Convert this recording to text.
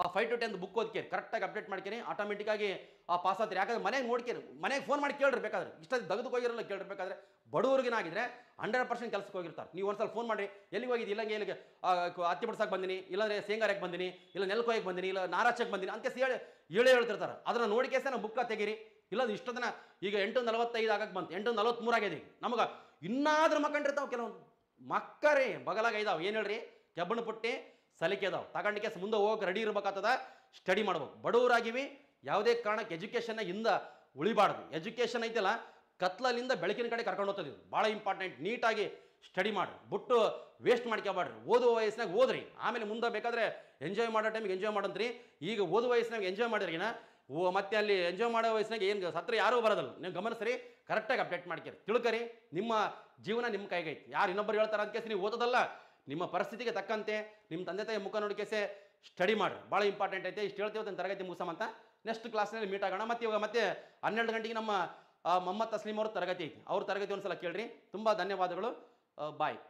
ಆ five to ten book ಓದ್ಕೇರಿ ಕರೆಕ್ಟಾಗಿ ಅಪ್ಡೇಟ್ ಮಾಡ್ಕೇರಿ ಆಗಿ ಆ ಪಾಸ್ ಆಗ್ತೀರಿ ಯಾಕಂದ್ರೆ ಮನೆಗೆ ನೋಡ್ಕೇರಿ ಮನೆಗೆ ಫೋನ್ ಮಾಡಿ ಬೇಕಾದ್ರೆ ಕೇಳಿರ್ಬೇಕಾದ್ರೆ ಹೋಗಿರಲ್ಲ ಕೇಳಿರಿ ಬೇಕಾದ್ರೆ ಬಡವರಿಗಿನಾಗಿದ್ರೆ ಹಂಡ್ರೆಡ್ ಪರ್ಸೆಂಟ್ ಕೆಲಸಕ್ಕೆ ಹೋಗಿರ್ತಾರೆ ನೀವು ಒಂದ್ಸಲ ಫೋನ್ ಮಾಡಿ ಎಲ್ಲಿಗೆ ಹೋಗಿದ್ದು ಇಲ್ಲಂಗೆ ಇಲ್ಲಿಗೆ ಹತ್ತಿ ಬಿಡ್ಸಕ್ಕೆ ಬಂದಿನಿ ಇಲ್ಲಾಂದ್ರೆ ಸೇಂಗಾರಕ್ಕೆ ಬಂದಿನಿ ಇಲ್ಲ ನೆಲ್ಕೋಯಕ್ಕೆ ಬಂದಿನಿ ಇಲ್ಲ ನಾರಾಚಕ್ಕೆ ಬಂದಿನಿ ಅಂತ ಹೇಳಿ ಹೇಳೇ ಹೇಳ್ತಿರ್ತಾರೆ ಅದನ್ನು ನೋಡಿ ಕೇಸೇ ನಾವು ಬುಕ್ಕ ತೆಗೀರಿ ಇಲ್ಲ ಇಷ್ಟು ದಿನ ಈಗ ಎಂಟು ನಲವತ್ತೈದು ಆಗಕ್ಕೆ ಬಂತು ಎಂಟು ನಲವತ್ತ್ಮೂರು ಆಗಿದೆ ನಮಗೆ ಇನ್ನಾದ್ರೂ ಮಕ್ಕಂಡಿರ್ತಾವೆ ಕೆಲವೊಂದು ಮಕ್ಕರೇ ಬಗಲಾಗ ಇದಾವೆ ಏನು ಹೇಳ್ರಿ ಕೆಬ್ಬಣ ಪುಟ್ಟಿ ಸಲಿಕೆ ಅದಾವೆ ತಗೊಂಡು ಮುಂದೆ ಹೋಗಕ್ಕೆ ರೆಡಿ ಇರ್ಬೇಕಾಗ್ತದ ಸ್ಟಡಿ ಮಾಡ್ಬೇಕು ಬಡವರಾಗಿವಿ ಯಾವುದೇ ಕಾರಣಕ್ಕೆ ಎಜುಕೇಷನ್ನ ಹಿಂದೆ ಉಳಿಬಾರ್ದು ಎಜುಕೇಷನ್ ಐತಲ್ಲ ಕತ್ಲಲ್ಲಿಂದ ಬೆಳಕಿನ ಕಡೆ ಕರ್ಕೊಂಡು ಹೋಗ್ತದೆ ಭಾಳ ಇಂಪಾರ್ಟೆಂಟ್ ನೀಟಾಗಿ ಸ್ಟಡಿ ಮಾಡಿ ಬಿಟ್ಟು ವೇಸ್ಟ್ ಮಾಡ್ಕೊಬೇಡ್ರಿ ಓದುವ ವಯಸ್ಸಿನಾಗ ಓದ್ರಿ ಆಮೇಲೆ ಮುಂದೆ ಬೇಕಾದರೆ ಎಂಜಾಯ್ ಮಾಡೋ ಟೈಮಿಗೆ ಎಂಜಾಯ್ ಮಾಡಂತ್ರಿ ಈಗ ಓದುವ ವಯಸ್ಸಿನಾಗ ಎಂಜಾಯ್ ಮಾಡಿದ್ರಿಗಿನ ಓ ಮತ್ತೆ ಅಲ್ಲಿ ಎಂಜಾಯ್ ಮಾಡೋ ವಯಸ್ಸಿನಾಗ ಏನು ಹತ್ರ ಯಾರೂ ಬರೋದಲ್ಲ ನೀವು ಗಮನಿಸ್ರಿ ಕರೆಕ್ಟಾಗಿ ಅಪ್ಡೇಟ್ ಮಾಡ್ಕೇರಿ ತಿಳ್ಕರಿ ನಿಮ್ಮ ಜೀವನ ನಿಮ್ಮ ಕೈಗೈತಿ ಯಾರು ಇನ್ನೊಬ್ಬರು ಹೇಳ್ತಾರೆ ಅಂತ ನೀವು ಓದೋದಲ್ಲ ನಿಮ್ಮ ಪರಿಸ್ಥಿತಿಗೆ ತಕ್ಕಂತೆ ನಿಮ್ಮ ತಂದೆ ತಾಯಿ ಮುಖ ನೋಡಿಕೆಸೆ ಸ್ಟಡಿ ಮಾಡಿರಿ ಭಾಳ ಇಂಪಾರ್ಟೆಂಟ್ ಐತೆ ಇಷ್ಟು ಹೇಳ್ತೀವಿ ಅಂತ ತರಗತಿ ಅಂತ ನೆಕ್ಸ್ಟ್ ಕ್ಲಾಸ್ನಲ್ಲಿ ಮೀಟ್ ಆಗೋಣ ಮತ್ತು ಇವಾಗ ಮತ್ತೆ ಹನ್ನೆರಡು ಗಂಟೆಗೆ ನಮ್ಮ ಮಮ್ಮತ್ ತಸ್ಲೀಮ್ ಅವ್ರ ತರಗತಿ ಐತಿ ಅವ್ರ ತರಗತಿ ಒಂದು ಸಲ ಕೇಳ್ರಿ ತುಂಬ ಧನ್ಯವಾದಗಳು ಬಾಯ್